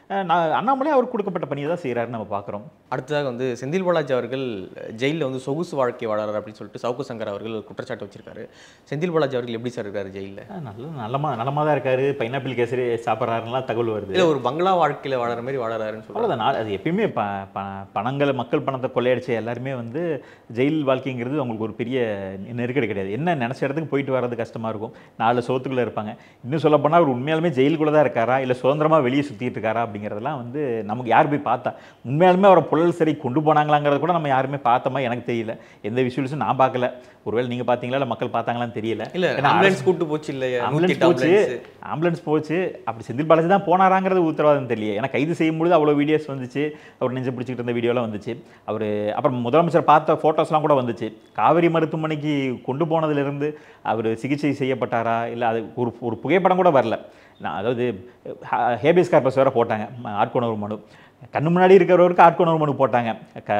நான் அண்ணாமலை அவர் கொடுக்கப்பட்ட பணியை தான் செய்கிறாருன்னு நம்ம பார்க்குறோம் அடுத்ததாக வந்து செந்தில் பாலாஜி அவர்கள் ஜெயிலில் வந்து சொகுசு வாழ்க்கை வாழறாரு அப்படின்னு சொல்லிட்டு சவுக்கு சங்கர் அவர்கள் குற்றச்சாட்டு வச்சிருக்காரு செந்தில் பாலாஜி அவர்கள் எப்படி சார் இருக்காரு ஜெயிலில் நல்ல நல்லமாக நலமாக தான் இருக்காரு பைனாப்பிள் கேசரி சாப்பிட்றாருலாம் தகவல் வருது இல்லை ஒரு பங்களா வாழ்க்கையில் வாழற மாதிரி வாழறாருன்னு சொல்லுவாங்க அது எப்பயுமே ப பணங்களை மக்கள் பணத்தை கொள்ளையடிச்ச எல்லாருமே வந்து ஜெயில் வாழ்க்கைங்கிறது அவங்களுக்கு ஒரு பெரிய நெருக்கடி கிடையாது என்ன நினச்ச இடத்துக்கு போயிட்டு வர்றது கஷ்டமாக இருக்கும் நாலு சோத்துக்குள்ளே இருப்பாங்க இன்னும் சொல்லப்போனால் அவர் உண்மையாலுமே ஜெயிலுக்குள்ளே தான் இருக்காரா இல்லை சுதந்திரமாக வெளியே சுற்றிட்டு இருக்காரா அப்படி அப்படிங்கிறதெல்லாம் வந்து நமக்கு யார் போய் பார்த்தா உண்மையாலுமே அவரை புழல் சரி கொண்டு போனாங்களாங்கிறத கூட நம்ம யாருமே பார்த்தோமா எனக்கு தெரியல எந்த விஷயம் நான் பார்க்கல ஒருவேளை நீங்கள் பார்த்தீங்களா இல்லை மக்கள் பார்த்தாங்களான்னு தெரியல இல்லை ஆம்புலன்ஸ் கூட்டு போச்சு இல்லை ஆம்புலன்ஸ் போச்சு ஆம்புலன்ஸ் போச்சு அப்படி செந்தில் பாலாஜி தான் போனாராங்கிறது உத்தரவாதம் தெரியல ஏன்னா கைது செய்யும்பொழுது அவ்வளோ வீடியோஸ் வந்துச்சு அவர் நெஞ்சு பிடிச்சிக்கிட்டு இருந்த வீடியோலாம் வந்துச்சு அவர் அப்புறம் முதலமைச்சர் பார்த்த ஃபோட்டோஸ்லாம் கூட வந்துச்சு காவிரி மருத்துவமனைக்கு கொண்டு போனதுலேருந்து அவர் சிகிச்சை செய்யப்பட்டாரா இல்லை அது ஒரு ஒரு புகைப்படம் கூட வரல நான் அதாவது ஹேபியஸ் கார்பஸ் வேறு போட்டாங்க ஆட்கொணர்வு மனு கண்ணு முன்னாடி இருக்கிறவருக்கு ஆட்கொணர்வு மனு போட்டாங்க க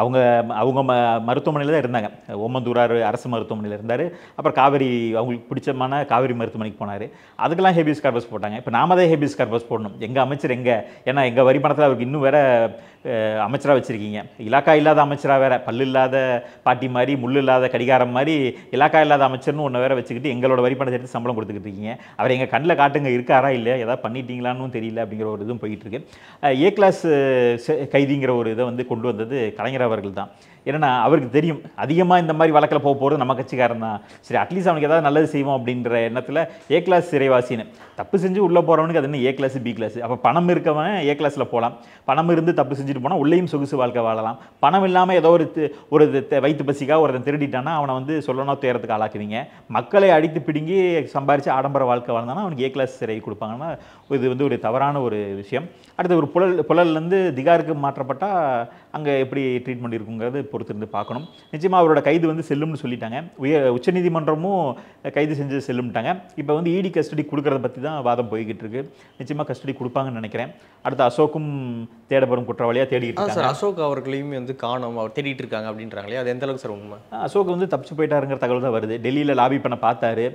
அவங்க அவங்க ம மருத்துவமனையில் தான் இருந்தாங்க ஓமந்தூரார் அரசு மருத்துவமனையில் இருந்தார் அப்புறம் காவேரி அவங்களுக்கு பிடிச்சமான காவேரி மருத்துவமனைக்கு போனார் அதுக்கெல்லாம் ஹெபிஸ் கார்பஸ் போட்டாங்க இப்போ நாம தான் ஹெபிஸ் கார்பஸ் போடணும் எங்கள் அமைச்சர் எங்கே ஏன்னா எங்கள் வரி பணத்தில் அவருக்கு இன்னும் வேறு அமைச்சராக வச்சுருக்கீங்க இலாக்கா இல்லாத அமைச்சராக வேறு பல்லு இல்லாத பாட்டி மாதிரி முள் இல்லாத கடிகாரம் மாதிரி இலாக்கா இல்லாத அமைச்சர்னு ஒன்று வேற வச்சுக்கிட்டு எங்களோட வரி பணத்தை எடுத்து சம்பளம் கொடுத்துக்கிட்டு இருக்கீங்க அவர் எங்கள் கண்ணில் காட்டுங்க இருக்காரா இல்லை ஏதாவது பண்ணிட்டீங்களான்னு தெரியல அப்படிங்கிற ஒரு இதுவும் போயிட்டுருக்கு ஏ கிளாஸ் கைதிங்கிற ஒரு இதை வந்து கொண்டு வந்தது கலைஞர் அவர்கள் தான் ஏன்னா அவருக்கு தெரியும் அதிகமாக இந்த மாதிரி வழக்கில் போக போகிறது நம்ம கட்சிக்காரன் தான் சரி அட்லீஸ்ட் அவனுக்கு ஏதாவது நல்லது செய்வோம் அப்படின்ற எண்ணத்தில் ஏ கிளாஸ் சிறைவாசின்னு தப்பு செஞ்சு உள்ளே போகிறவனுக்கு அது இன்னும் ஏ கிளாஸ் பி கிளாஸ் அப்போ பணம் இருக்கவன் ஏ கிளாஸில் போகலாம் பணம் இருந்து தப்பு செஞ்சுட்டு போனால் உள்ளேயும் சொகுசு வாழ்க்கை வாழலாம் பணம் இல்லாமல் ஏதோ ஒரு ஒரு வயிற்று பசிக்காக ஒருத்தன் திருடிட்டானா அவனை வந்து சொல்லணும் துயரத்துக்கு ஆளாக்குவீங்க மக்களை அடித்து பிடுங்கி சம்பாரித்து ஆடம்பர வாழ்க்கை வாழ்ந்தானா அவனுக்கு ஏ கிளாஸ் சிறை கொடுப்பாங்கன்னா இது வந்து ஒரு தவறான ஒரு விஷயம் அடுத்து ஒரு புலல் புலல்லேருந்து திகாருக்கு மாற்றப்பட்டால் அங்கே எப்படி ட்ரீட்மெண்ட் இருக்குங்கிறத பொறுத்திருந்து பார்க்கணும் நிச்சயமாக அவரோட கைது வந்து செல்லும்னு சொல்லிட்டாங்க உயர் உச்சநீதிமன்றமும் கைது செஞ்சு செல்லும்ட்டாங்க இப்போ வந்து இடி e கஸ்டடி கொடுக்குறத பற்றி தான் வாதம் போய்கிட்டு இருக்கு நிச்சயமாக கஸ்டடி கொடுப்பாங்கன்னு நினைக்கிறேன் அடுத்து அசோக்கும் தேடப்படும் குற்றவாளியாக தேடிக்கிட்டு சார் அசோக் அவர்களையும் வந்து காணும் அவர் தேடிட்டு இருக்காங்க அப்படின்றாங்களே அது எந்த அளவுக்கு சார் உண்மை அசோக் வந்து தப்பிச்சு போயிட்டாருங்கிற தகவல் தான் வருது டெல்லியில் லாபி பண்ண பார்த்தாரு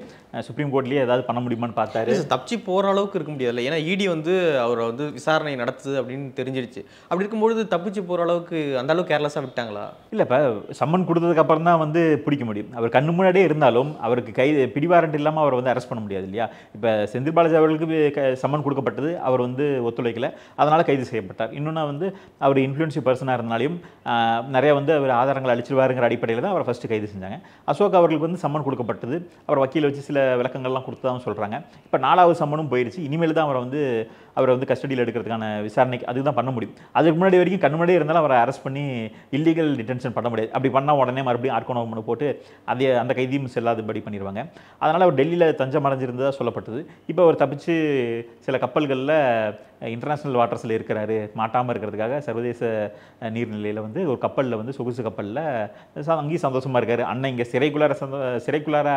சுப்ரீம் கோர்ட்லேயே ஏதாவது பண்ண முடியுமான்னு பார்த்தாரு தப்பிச்சு போகிற அளவுக்கு இருக்க முடியாது ஏன்னா இடி e வந்து அவரை வந்து விசாரணை நடத்துது அப்படின்னு தெரிஞ்சிருச்சு அப்படி இருக்கும்போது தப்பிச்சு போகிற அளவுக்கு அளவுக்கு அந்த அளவுக்கு கேர்லெஸ்ஸாக விட்டாங்களா இல்லை இப்போ சம்மன் கொடுத்ததுக்கு அப்புறம் தான் வந்து பிடிக்க முடியும் அவர் கண்ணு முன்னாடியே இருந்தாலும் அவருக்கு கை பிடிவாரண்ட் இல்லாமல் அவரை வந்து அரெஸ்ட் பண்ண முடியாது இல்லையா இப்போ செந்தில் பாலாஜி அவர்களுக்கு சம்மன் கொடுக்கப்பட்டது அவர் வந்து ஒத்துழைக்கல அதனால் கைது செய்யப்பட்டார் இன்னொன்னா வந்து அவர் இன்ஃப்ளூயன்சிவ் பர்சனாக இருந்தாலும் நிறைய வந்து அவர் ஆதாரங்கள் அழிச்சிருவாருங்கிற அடிப்படையில் தான் அவரை ஃபஸ்ட்டு கைது செஞ்சாங்க அசோக் அவர்களுக்கு வந்து சம்மன் கொடுக்கப்பட்டது அவர் வக்கீல் வச்சு சில விளக்கங்கள்லாம் கொடுத்ததான் சொல்கிறாங்க இப்போ நாலாவது சம்மனும் போயிடுச்சு இனிமேல் தான் அவரை வந்து அவரை வந்து கஸ்டடியில் எடுக்கிறதுக்கான விசாரணைக்கு அதுதான் பண்ண முடியும் அதுக்கு முன்னாடி வரைக்கும் கண் முன்னாடியே இருந்தாலும் அவரை அரெஸ்ட் பண்ணி இல்லீகல் டிடென்ஷன் பண்ண முடியாது அப்படி பண்ணால் உடனே மறுபடியும் ஆர்கோனோ மனு போட்டு அதே அந்த கைதியும் செல்லாதபடி பண்ணிடுவாங்க அதனால் அவர் டெல்லியில் தஞ்சம் அடைஞ்சிருந்ததாக சொல்லப்பட்டது இப்போ அவர் தப்பிச்சு சில கப்பல்களில் இன்டர்நேஷ்னல் வாட்டர்ஸில் இருக்கிறாரு மாட்டாமல் இருக்கிறதுக்காக சர்வதேச நீர்நிலையில் வந்து ஒரு கப்பலில் வந்து சொகுசு கப்பலில் அங்கேயும் சந்தோஷமாக இருக்கார் அண்ணன் இங்கே சிறைக்குள்ளார சந்தோ சிறைக்குள்ளார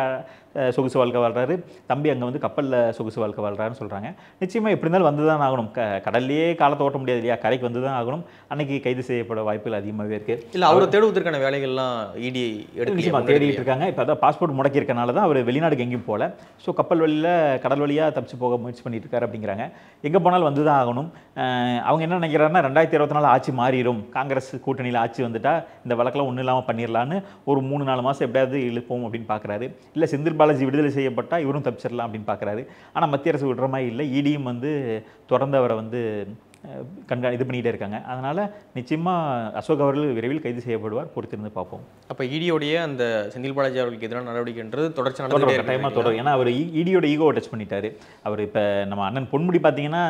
சொகுசு வாழ்க்கை வாழ்கிறாரு தம்பி அங்கே வந்து கப்பலில் சொகுசு வாழ்க்கை வாழ்கிறாருன்னு சொல்கிறாங்க நிச்சயமாக எப்படி இருந்தாலும் வந்தது தான் ஆகணும் க கடல்லையே காலத்தை ஓட்ட முடியாது இல்லையா கரைக்கு வந்து தான் ஆகணும் அன்னைக்கு கைது செய்யப்பட வாய்ப்புகள் அதிகமாகவே இருக்குது இல்லை அவரை தேடுவதற்கான வேலைகள்லாம் இடி e எடுத்து தேடிட்டு இருக்காங்க இப்போ அதான் பாஸ்போர்ட் முடக்கியிருக்கனால தான் அவர் வெளிநாடுக்கு எங்கேயும் போகல ஸோ கப்பல் வழியில் கடல் வழியாக தப்பிச்சு போக முயற்சி பண்ணிட்டு இருக்காரு அப்படிங்கிறாங்க எங்கே போனாலும் வந்து தான் ஆகணும் அவங்க என்ன நினைக்கிறாருன்னா ரெண்டாயிரத்தி இருபத்தி நாலு ஆட்சி மாறிடும் காங்கிரஸ் கூட்டணியில் ஆட்சி வந்துட்டால் இந்த வழக்கெல்லாம் ஒன்றும் இல்லாமல் பண்ணிடலான்னு ஒரு மூணு நாலு மாதம் எப்படியாவது இழுப்போம் அப்படின்னு பார்க்குறாரு இல்லை செந்தில் பாலாஜி விடுதலை செய்யப்பட்டால் இவரும் தப்பிச்சிடலாம் அப்படின்னு பார்க்குறாரு ஆனால் மத்திய அரசு விடுற மாதிரி இல்லை இடியும் e வந்து தொடர்ந்து அவரை வந்து கண்கா இது பண்ணிகிட்டே இருக்காங்க அதனால் நிச்சயமாக அசோக் அவர்கள் விரைவில் கைது செய்யப்படுவார் பொறுத்திருந்து பார்ப்போம் அப்போ ஈடியோடைய e அந்த செந்தில் பாலாஜி அவர்களுக்கு எதிரான நடவடிக்கைன்றது தொடர்ச்சி தொடர் டைமாக தொடரும் ஏன்னா அவர் ஈடியோட ஈகோ டச் பண்ணிட்டாரு அவர் இப்போ நம்ம அண்ணன் பொன்முடி பார்த்தீங்கன்னா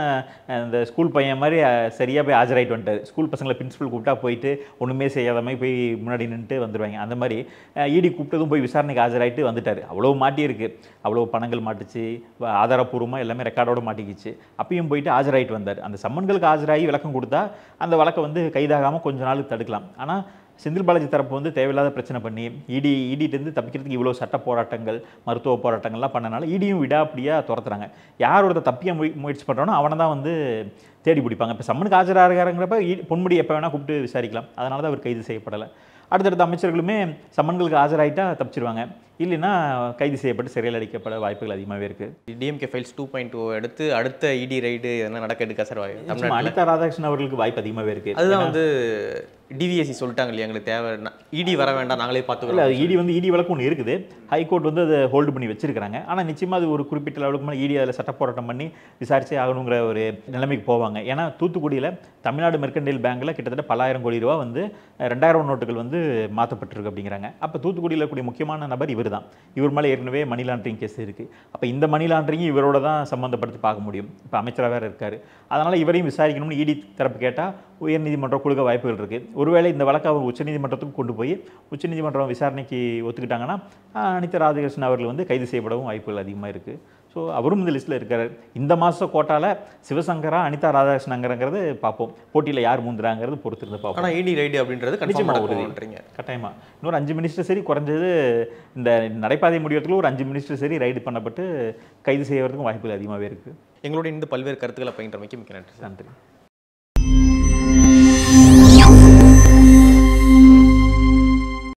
இந்த ஸ்கூல் பையன் மாதிரி சரியாக போய் ஆஜராகிட்டு வந்துட்டார் ஸ்கூல் பசங்களை பிரின்ஸிபல் கூப்பிட்டா போயிட்டு ஒன்றுமே செய்யாத மாதிரி போய் முன்னாடி நின்றுட்டு வந்துடுவாங்க அந்த மாதிரி ஈடி e கூப்பிட்டதும் போய் விசாரணைக்கு ஆஜராகிட்டு வந்துட்டார் அவ்வளோ மாட்டியிருக்கு அவ்வளோ பணங்கள் மாட்டுச்சு ஆதாரப்பூர்வமாக எல்லாமே ரெக்கார்டோடு மாட்டிக்கிச்சு அப்பயும் போயிட்டு ஆஜராகிட்டு வந்தார் அந்த சம்மன்கள் வழக்குக்கு ஆஜராகி விளக்கம் கொடுத்தா அந்த வழக்கை வந்து கைதாகாமல் கொஞ்ச நாளுக்கு தடுக்கலாம் ஆனால் செந்தில் பாலாஜி தரப்பு வந்து தேவையில்லாத பிரச்சனை பண்ணி இடி இடிட்டேருந்து தப்பிக்கிறதுக்கு இவ்வளோ சட்ட போராட்டங்கள் மருத்துவ போராட்டங்கள்லாம் பண்ணனால இடியும் விடாப்படியாக துரத்துறாங்க யார் ஒருத்தர் தப்பிய முயற்சி பண்ணுறோன்னா அவனை தான் வந்து தேடி பிடிப்பாங்க இப்போ சம்மனுக்கு ஆஜராக ஆஜராகிறாங்கிறப்ப பொன்முடி எப்போ வேணால் கூப்பிட்டு விசாரிக்கலாம் அதனால தான் அவர் கைது செய்யப்படலை அடுத்தடுத்த அமைச்சர்களுமே சம்மன்களுக்கு ஆஜராகிட்டால் தப்பிச்சிருவாங்க இல்லைன்னா கைது செய்யப்பட்டு சிறையில் அடிக்கப்பட வாய்ப்புகள் அதிகமாகவே இருக்குது DMK files two point two எடுத்து oh அடுத்த இடி ரைடு எதனா நடக்க எடுக்க சார் வாய்ப்பு அனிதா ராதாகிருஷ்ணன் அவர்களுக்கு வாய்ப்பு அதிகமாகவே இருக்குது அதுதான் வந்து டிவிஎஸ்சி சொல்லிட்டாங்க இல்லையா எங்களுக்கு தேவை இடி e வர வேண்டாம் நாங்களே பார்த்துக்கல இடி e வந்து இடி e வழக்கு ஒன்று இருக்குது ஹைகோர்ட் வந்து அதை ஹோல்டு பண்ணி வச்சிருக்கிறாங்க ஆனால் நிச்சயமாக அது ஒரு குறிப்பிட்ட லெவலுக்கு மேலே இடி அதில் சட்ட போராட்டம் பண்ணி விசாரிச்சே ஆகணுங்கிற ஒரு நிலைமைக்கு போவாங்க ஏன்னா தூத்துக்குடியில் தமிழ்நாடு மெர்கண்டைல் பேங்க்கில் கிட்டத்தட்ட பல்லாயிரம் கோடி ரூபா வந்து ரெண்டாயிரம் நோட்டுகள் வந்து மாற்றப்பட்டிருக்கு அப்படிங்கிறாங்க அப்போ தூத்துக்குடியில் கூடிய முக்கியமான நபர் இவர் இவர் தான் இவர் மேலே ஏற்கனவே மணி லாண்டரிங் கேஸ் இருக்குது அப்போ இந்த மணி லாண்டரிங் இவரோட தான் சம்மந்தப்படுத்தி பார்க்க முடியும் இப்போ அமைச்சராக வேறு இருக்கார் அதனால் இவரையும் விசாரிக்கணும்னு இடி e தரப்பு கேட்டால் உயர்நீதிமன்றம் கொடுக்க வாய்ப்புகள் இருக்குது ஒருவேளை இந்த வழக்கை அவர் உச்சநீதிமன்றத்துக்கு கொண்டு போய் உச்சநீதிமன்றம் விசாரணைக்கு ஒத்துக்கிட்டாங்கன்னா அனிதா ராதாகிருஷ்ணன் அவர்கள் வந்து கைது செய்யப்படவும் வாய்ப்புகள் அதிகமாக இருக்குது ஸோ அவரும் இந்த லிஸ்ட்டில் இருக்கார் இந்த மாத கோட்டாவில் சிவசங்கரா அனிதா ராதாகிருஷ்ணங்கிறது பார்ப்போம் போட்டியில் யார் பொறுத்து பொறுத்திருந்து பார்ப்போம் ஆனால் இனி ரைடு அப்படின்றது கண்டிப்பாக உறுதின்றீங்க கட்டாயமாக இன்னொரு அஞ்சு மினிஸ்டர் சரி குறைஞ்சது இந்த நடைபாதை முடிவத்தில் ஒரு அஞ்சு மினிஸ்டர் சரி ரைடு பண்ணப்பட்டு கைது செய்வதற்கும் வாய்ப்புகள் அதிகமாகவே இருக்குது எங்களுடைய இந்த பல்வேறு கருத்துக்களை பயின்றமைக்கு மிக்க நன்றி நன்றி